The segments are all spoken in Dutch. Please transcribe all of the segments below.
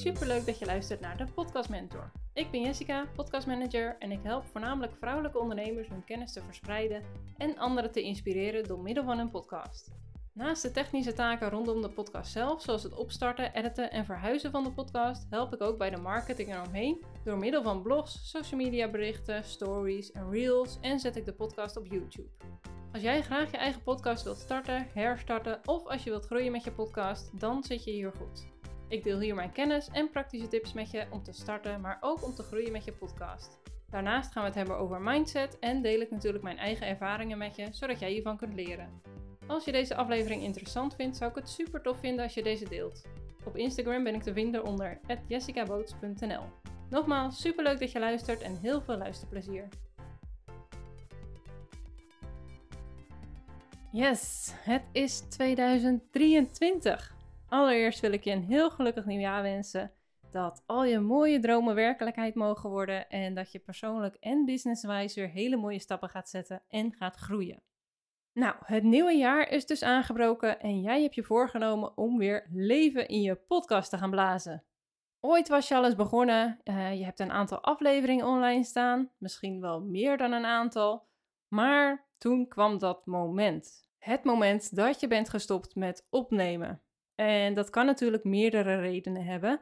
Super leuk dat je luistert naar de Podcast Mentor. Ik ben Jessica, podcastmanager en ik help voornamelijk vrouwelijke ondernemers hun kennis te verspreiden en anderen te inspireren door middel van een podcast. Naast de technische taken rondom de podcast zelf, zoals het opstarten, editen en verhuizen van de podcast, help ik ook bij de marketing eromheen door middel van blogs, social media berichten, stories en reels en zet ik de podcast op YouTube. Als jij graag je eigen podcast wilt starten, herstarten of als je wilt groeien met je podcast, dan zit je hier goed. Ik deel hier mijn kennis en praktische tips met je om te starten, maar ook om te groeien met je podcast. Daarnaast gaan we het hebben over mindset en deel ik natuurlijk mijn eigen ervaringen met je, zodat jij hiervan kunt leren. Als je deze aflevering interessant vindt, zou ik het super tof vinden als je deze deelt. Op Instagram ben ik te vinden onder jessicaboots.nl. Nogmaals, superleuk dat je luistert en heel veel luisterplezier. Yes, het is 2023. Allereerst wil ik je een heel gelukkig nieuwjaar wensen. Dat al je mooie dromen werkelijkheid mogen worden en dat je persoonlijk en businesswijs weer hele mooie stappen gaat zetten en gaat groeien. Nou, het nieuwe jaar is dus aangebroken en jij hebt je voorgenomen om weer leven in je podcast te gaan blazen. Ooit was je al eens begonnen, eh, je hebt een aantal afleveringen online staan, misschien wel meer dan een aantal, maar toen kwam dat moment. Het moment dat je bent gestopt met opnemen. En dat kan natuurlijk meerdere redenen hebben.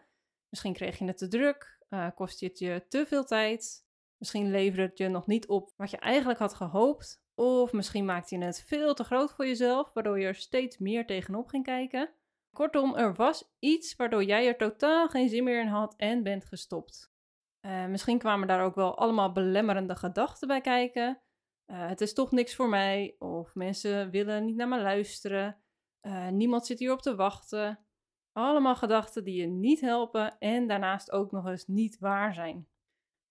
Misschien kreeg je het te druk, uh, kost het je te veel tijd, misschien leverde het je nog niet op wat je eigenlijk had gehoopt, of misschien maakte je het veel te groot voor jezelf, waardoor je er steeds meer tegenop ging kijken. Kortom, er was iets waardoor jij er totaal geen zin meer in had en bent gestopt. Eh, misschien kwamen daar ook wel allemaal belemmerende gedachten bij kijken. Eh, het is toch niks voor mij, of mensen willen niet naar me luisteren. Eh, niemand zit hierop te wachten. Allemaal gedachten die je niet helpen en daarnaast ook nog eens niet waar zijn.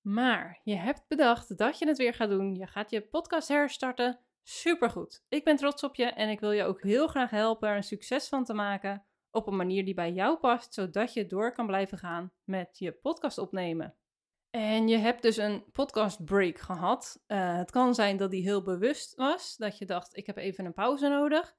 Maar je hebt bedacht dat je het weer gaat doen. Je gaat je podcast herstarten. Supergoed. Ik ben trots op je en ik wil je ook heel graag helpen er een succes van te maken op een manier die bij jou past, zodat je door kan blijven gaan met je podcast opnemen. En je hebt dus een podcast break gehad. Eh, het kan zijn dat die heel bewust was, dat je dacht: ik heb even een pauze nodig.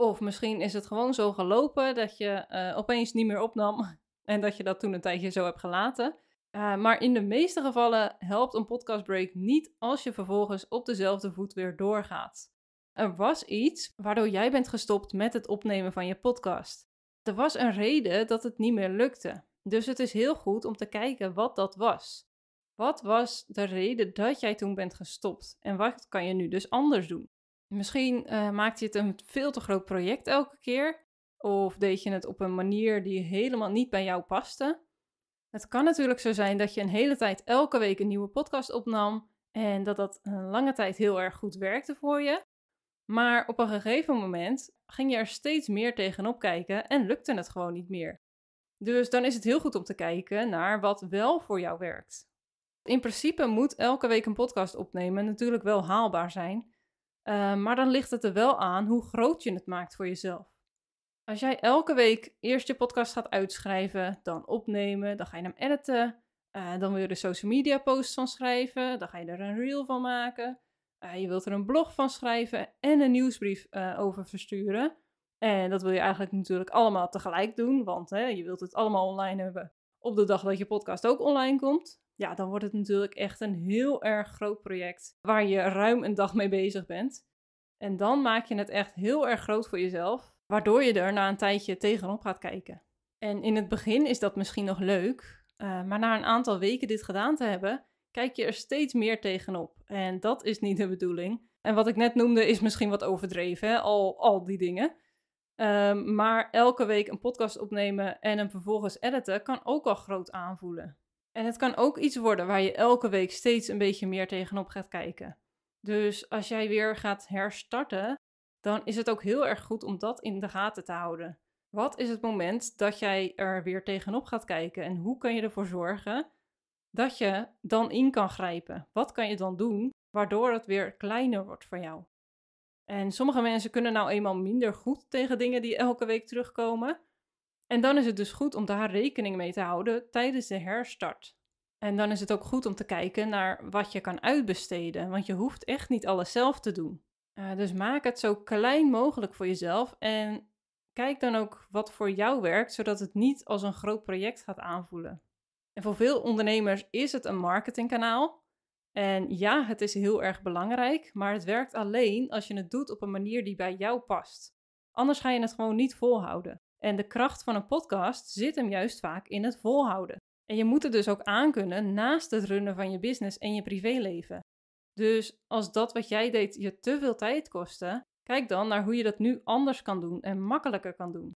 Of misschien is het gewoon zo gelopen dat je eh, opeens niet meer opnam en dat je dat toen een tijdje zo hebt gelaten. Eh, maar in de meeste gevallen helpt een podcastbreak niet als je vervolgens op dezelfde voet weer doorgaat. Er was iets waardoor jij bent gestopt met het opnemen van je podcast. Er was een reden dat het niet meer lukte. Dus het is heel goed om te kijken wat dat was. Wat was de reden dat jij toen bent gestopt en wat kan je nu dus anders doen? Misschien uh, eh, maakte je het een veel te groot project elke keer. Of deed je het op een manier die helemaal niet bij jou paste. Het kan natuurlijk zo zijn dat je een hele tijd elke week een nieuwe podcast opnam. En dat dat een lange tijd heel erg goed werkte voor je. Maar op een gegeven moment ging je er steeds meer tegenop kijken en lukte het gewoon niet meer. Dus dan is het heel goed om te kijken naar wat wel voor jou werkt. In principe moet elke week een podcast opnemen natuurlijk wel haalbaar zijn. Eh, maar dan ligt het er wel aan hoe groot je het maakt voor jezelf. Als jij elke week eerst je podcast gaat uitschrijven, dan opnemen, dan ga je hem editen, eh, dan wil je er social media posts van schrijven, dan ga je er een reel van maken, eh, je wilt er een blog van schrijven en een nieuwsbrief over versturen. En dat wil je eigenlijk natuurlijk allemaal tegelijk doen, want hè, je wilt het allemaal online hebben op de dag dat je podcast ook online komt, ja, dan wordt het natuurlijk echt een heel erg groot project waar je ruim een dag mee bezig bent. En dan maak je het echt heel erg groot voor jezelf, waardoor je er na een tijdje tegenop gaat kijken. En in het begin is dat misschien nog leuk, eh, maar na een aantal weken dit gedaan te hebben, kijk je er steeds meer tegenop. En dat is niet de bedoeling. En wat ik net noemde is misschien wat overdreven, hè? Al, al die dingen. Ehm, maar elke week een podcast opnemen en hem vervolgens editen kan ook al groot aanvoelen. En het kan ook iets worden waar je elke week steeds een beetje meer tegenop gaat kijken. Dus als jij weer gaat herstarten, dan is het ook heel erg goed om dat in de gaten te houden. Wat is het moment dat jij er weer tegenop gaat kijken en hoe kan je ervoor zorgen dat je dan in kan grijpen? Wat kan je dan doen waardoor het weer kleiner wordt voor jou? En sommige mensen kunnen nou eenmaal minder goed tegen dingen die elke week terugkomen. En dan is het dus goed om daar rekening mee te houden tijdens de herstart. En dan is het ook goed om te kijken naar wat je kan uitbesteden, want je hoeft echt niet alles zelf te doen. Eh, dus maak het zo klein mogelijk voor jezelf en kijk dan ook wat voor jou werkt, zodat het niet als een groot project gaat aanvoelen. En voor veel ondernemers is het een marketingkanaal, en ja, het is heel erg belangrijk, maar het werkt alleen als je het doet op een manier die bij jou past. Anders ga je het gewoon niet volhouden. En de kracht van een podcast zit hem juist vaak in het volhouden. En je moet het dus ook aankunnen naast het runnen van je business en je privéleven. Dus als dat wat jij deed je te veel tijd kostte, kijk dan naar hoe je dat nu anders kan doen en makkelijker kan doen.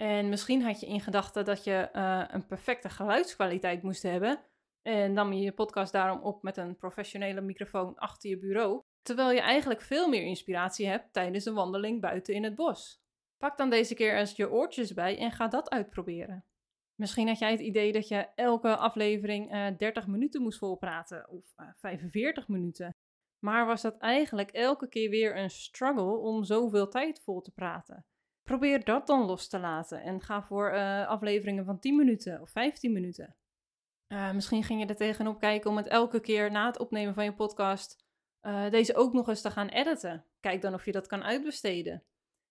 En misschien had je in gedachten dat je eh, een perfecte geluidskwaliteit moest hebben, en nam je je podcast daarom op met een professionele microfoon achter je bureau, terwijl je eigenlijk veel meer inspiratie hebt tijdens een wandeling buiten in het bos. Pak dan deze keer eens je oortjes bij en ga dat uitproberen. Misschien had jij het idee dat je elke aflevering 30 eh, minuten moest volpraten of 45 eh, minuten. Maar was dat eigenlijk elke keer weer een struggle om zoveel tijd vol te praten? Probeer dat dan los te laten en ga voor eh, afleveringen van 10 minuten of 15 minuten. Eh, misschien ging je er tegenop kijken om het elke keer na het opnemen van je podcast eh, deze ook nog eens te gaan editen. Kijk dan of je dat kan uitbesteden.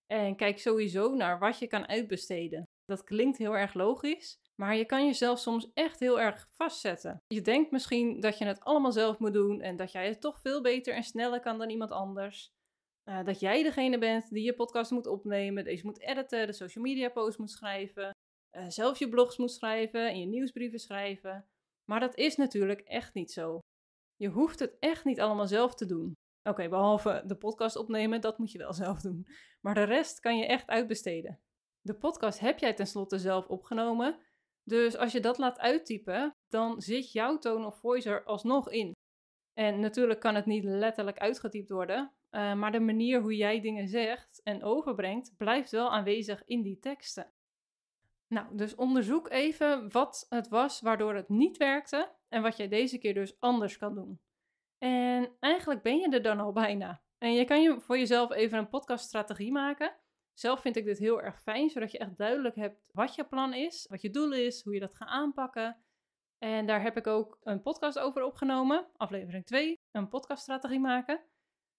En kijk sowieso naar wat je kan uitbesteden. Dat klinkt heel erg logisch, maar je kan jezelf soms echt heel erg vastzetten. Je denkt misschien dat je het allemaal zelf moet doen en dat jij het toch veel beter en sneller kan dan iemand anders. Eh, dat jij degene bent die je podcast moet opnemen, deze moet editen, de social media post moet schrijven. Eh, zelf je blogs moet schrijven en je nieuwsbrieven schrijven. Maar dat is natuurlijk echt niet zo. Je hoeft het echt niet allemaal zelf te doen. Oké, behalve de podcast opnemen, dat moet je wel zelf doen. Maar de rest kan je echt uitbesteden. De podcast heb jij tenslotte zelf opgenomen. Dus als je dat laat uittypen, dan zit jouw toon of voice er alsnog in. En natuurlijk kan het niet letterlijk uitgetypt worden, eh, maar de manier hoe jij dingen zegt en overbrengt blijft wel aanwezig in die teksten. Nou, dus onderzoek even wat het was waardoor het niet werkte en wat jij deze keer dus anders kan doen. En eigenlijk ben je er dan al bijna. En je kan je voor jezelf even een podcaststrategie maken. Zelf vind ik dit heel erg fijn, zodat je echt duidelijk hebt wat je plan is, wat je doel is, hoe je dat gaat aanpakken. En daar heb ik ook een podcast over opgenomen, aflevering 2, een podcaststrategie maken.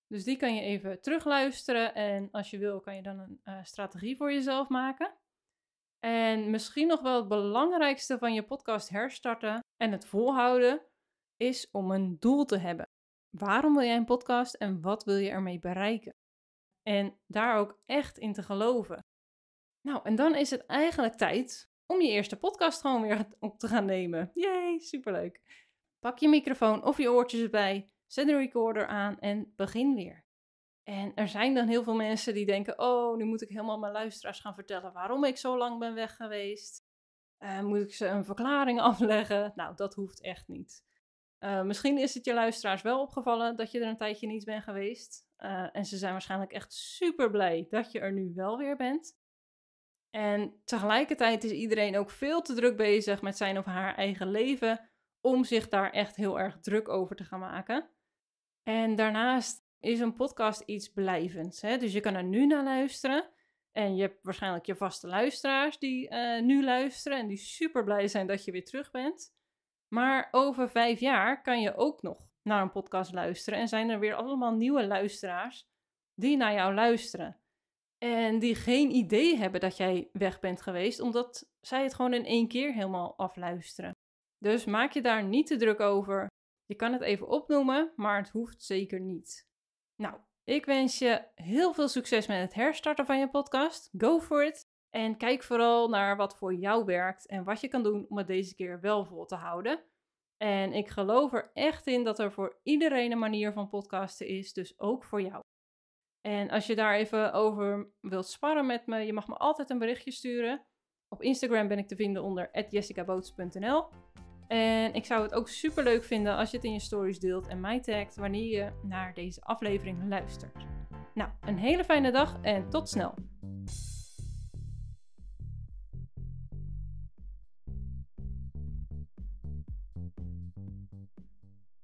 Dus die kan je even terugluisteren en als je wil kan je dan een eh, strategie voor jezelf maken. En misschien nog wel het belangrijkste van je podcast herstarten en het volhouden is om een doel te hebben. Waarom wil jij een podcast en wat wil je ermee bereiken? En daar ook echt in te geloven. Nou, en dan is het eigenlijk tijd om je eerste podcast gewoon weer op te gaan nemen. Jee, superleuk. Pak je microfoon of je oortjes erbij, zet de recorder aan en begin weer. En er zijn dan heel veel mensen die denken: Oh, nu moet ik helemaal mijn luisteraars gaan vertellen waarom ik zo lang ben weg geweest. Eh, moet ik ze een verklaring afleggen? Nou, dat hoeft echt niet. Eh, misschien is het je luisteraars wel opgevallen dat je er een tijdje niet bent geweest. Eh, en ze zijn waarschijnlijk echt super blij dat je er nu wel weer bent. En tegelijkertijd is iedereen ook veel te druk bezig met zijn of haar eigen leven om zich daar echt heel erg druk over te gaan maken. En daarnaast is een podcast iets blijvends. Hè? Dus je kan er nu naar luisteren. En je hebt waarschijnlijk je vaste luisteraars die eh, nu luisteren en die super blij zijn dat je weer terug bent. Maar over vijf jaar kan je ook nog naar een podcast luisteren en zijn er weer allemaal nieuwe luisteraars die naar jou luisteren. En die geen idee hebben dat jij weg bent geweest, omdat zij het gewoon in één keer helemaal afluisteren. Dus maak je daar niet te druk over. Je kan het even opnoemen, maar het hoeft zeker niet. Nou, ik wens je heel veel succes met het herstarten van je podcast. Go for it! En kijk vooral naar wat voor jou werkt en wat je kan doen om het deze keer wel vol te houden. En ik geloof er echt in dat er voor iedereen een manier van podcasten is, dus ook voor jou. En als je daar even over wilt sparren met me, je mag me altijd een berichtje sturen. Op Instagram ben ik te vinden onder jessicaboots.nl. En ik zou het ook super leuk vinden als je het in je stories deelt en mij tagt wanneer je naar deze aflevering luistert. Nou, een hele fijne dag en tot snel!